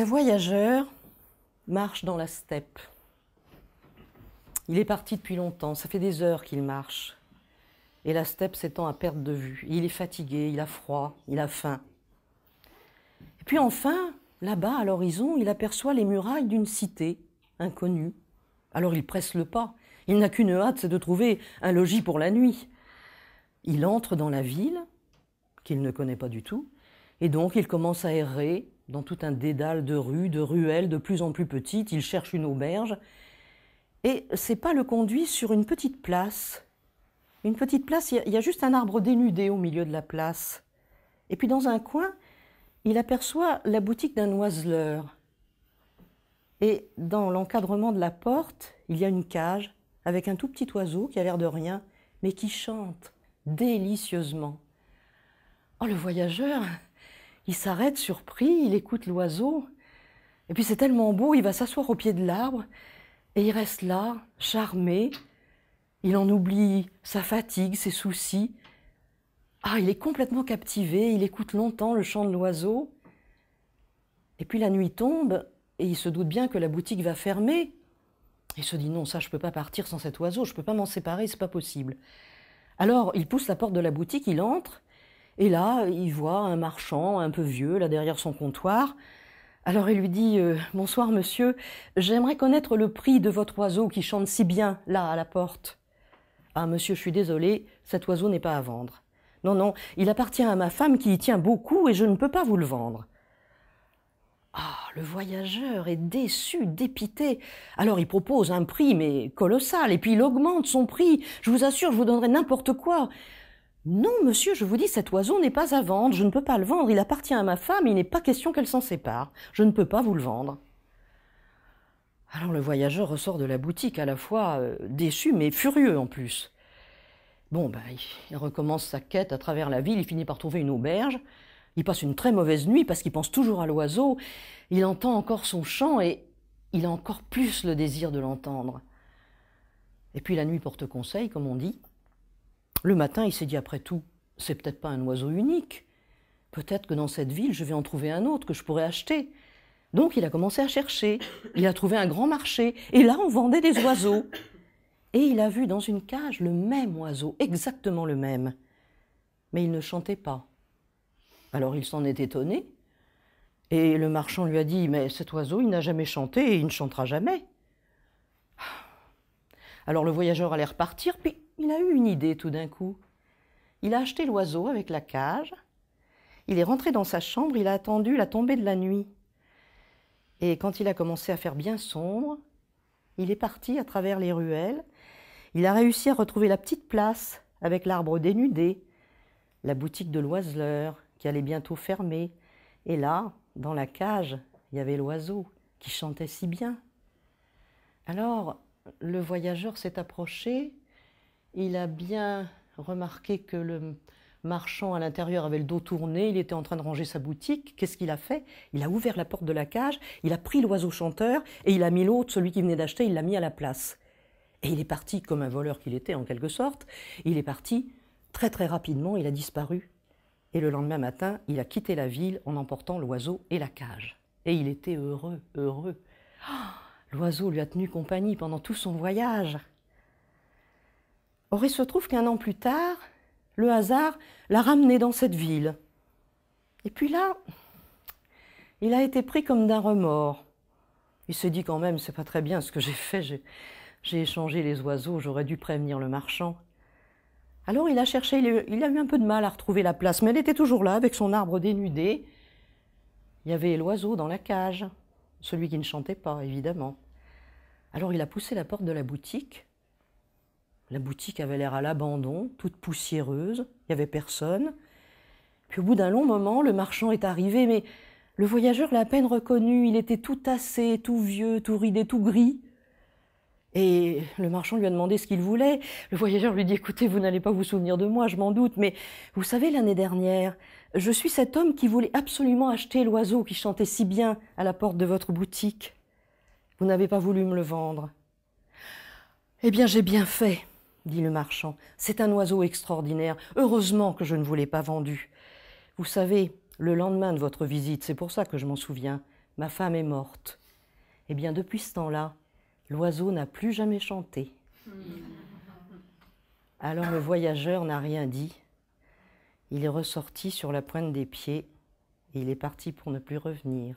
Un voyageur marche dans la steppe. Il est parti depuis longtemps, ça fait des heures qu'il marche. Et la steppe s'étend à perte de vue. Il est fatigué, il a froid, il a faim. Et puis enfin, là-bas, à l'horizon, il aperçoit les murailles d'une cité inconnue. Alors il presse le pas. Il n'a qu'une hâte, c'est de trouver un logis pour la nuit. Il entre dans la ville, qu'il ne connaît pas du tout, et donc il commence à errer dans tout un dédale de rues, de ruelles de plus en plus petites. Il cherche une auberge. Et ses pas le conduit sur une petite place. Une petite place, il y, a juste un arbre dénudé au milieu de la place. Et puis dans un coin, il aperçoit la boutique d'un oiseleur. Et dans l'encadrement de la porte, il y a une cage avec un tout petit oiseau qui a l'air de rien, mais qui chante délicieusement. Oh, le voyageur il s'arrête surpris, il écoute l'oiseau. Et puis c'est tellement beau, il va s'asseoir au pied de l'arbre et il reste là, charmé. Il en oublie sa fatigue, ses soucis. Ah, il est complètement captivé, il écoute longtemps le chant de l'oiseau. Et puis la nuit tombe et il se doute bien que la boutique va fermer. Il se dit non, ça je peux pas partir sans cet oiseau, je peux pas m'en séparer, c'est pas possible. Alors il pousse la porte de la boutique, il entre et là, il voit un marchand un peu vieux, là derrière son comptoir. Alors il lui dit euh, Bonsoir monsieur, j'aimerais connaître le prix de votre oiseau qui chante si bien, là, à la porte. Ah monsieur, je suis désolé, cet oiseau n'est pas à vendre. Non, non, il appartient à ma femme qui y tient beaucoup et je ne peux pas vous le vendre. Ah, le voyageur est déçu, dépité. Alors il propose un prix, mais colossal, et puis il augmente son prix. Je vous assure, je vous donnerai n'importe quoi. Non, monsieur, je vous dis, cet oiseau n'est pas à vendre, je ne peux pas le vendre, il appartient à ma femme, il n'est pas question qu'elle s'en sépare, je ne peux pas vous le vendre. Alors le voyageur ressort de la boutique à la fois euh, déçu mais furieux en plus. Bon, ben, il recommence sa quête à travers la ville, il finit par trouver une auberge, il passe une très mauvaise nuit parce qu'il pense toujours à l'oiseau, il entend encore son chant et il a encore plus le désir de l'entendre. Et puis la nuit porte conseil, comme on dit. Le matin, il s'est dit après tout, c'est peut-être pas un oiseau unique. Peut-être que dans cette ville, je vais en trouver un autre que je pourrais acheter. Donc il a commencé à chercher. Il a trouvé un grand marché. Et là, on vendait des oiseaux. Et il a vu dans une cage le même oiseau, exactement le même. Mais il ne chantait pas. Alors il s'en est étonné. Et le marchand lui a dit, mais cet oiseau, il n'a jamais chanté et il ne chantera jamais. Alors le voyageur allait repartir, puis il a eu une idée tout d'un coup. Il a acheté l'oiseau avec la cage. Il est rentré dans sa chambre, il a attendu la tombée de la nuit. Et quand il a commencé à faire bien sombre, il est parti à travers les ruelles. Il a réussi à retrouver la petite place avec l'arbre dénudé, la boutique de l'oiseleur qui allait bientôt fermer. Et là, dans la cage, il y avait l'oiseau qui chantait si bien. Alors, le voyageur s'est approché, il a bien remarqué que le marchand à l'intérieur avait le dos tourné, il était en train de ranger sa boutique. Qu'est-ce qu'il a fait Il a ouvert la porte de la cage, il a pris l'oiseau chanteur et il a mis l'autre, celui qui venait d'acheter, il l'a mis à la place. Et il est parti comme un voleur qu'il était en quelque sorte. Il est parti très très rapidement, il a disparu. Et le lendemain matin, il a quitté la ville en emportant l'oiseau et la cage. Et il était heureux, heureux. Oh l'oiseau lui a tenu compagnie pendant tout son voyage. Or, il se trouve qu'un an plus tard, le hasard l'a ramené dans cette ville. Et puis là, il a été pris comme d'un remords. Il se dit quand même, c'est pas très bien ce que j'ai fait, j'ai échangé les oiseaux, j'aurais dû prévenir le marchand. Alors il a cherché, il a eu un peu de mal à retrouver la place, mais elle était toujours là, avec son arbre dénudé. Il y avait l'oiseau dans la cage, celui qui ne chantait pas, évidemment. Alors il a poussé la porte de la boutique, la boutique avait l'air à l'abandon, toute poussiéreuse, il n'y avait personne. Puis au bout d'un long moment, le marchand est arrivé, mais le voyageur l'a à peine reconnu, il était tout tassé, tout vieux, tout ridé, tout gris. Et le marchand lui a demandé ce qu'il voulait. Le voyageur lui dit, écoutez, vous n'allez pas vous souvenir de moi, je m'en doute, mais vous savez, l'année dernière, je suis cet homme qui voulait absolument acheter l'oiseau qui chantait si bien à la porte de votre boutique. Vous n'avez pas voulu me le vendre. Eh bien, j'ai bien fait dit le marchand, c'est un oiseau extraordinaire. Heureusement que je ne vous l'ai pas vendu. Vous savez, le lendemain de votre visite, c'est pour ça que je m'en souviens, ma femme est morte. Eh bien, depuis ce temps-là, l'oiseau n'a plus jamais chanté. Alors le voyageur n'a rien dit. Il est ressorti sur la pointe des pieds et il est parti pour ne plus revenir.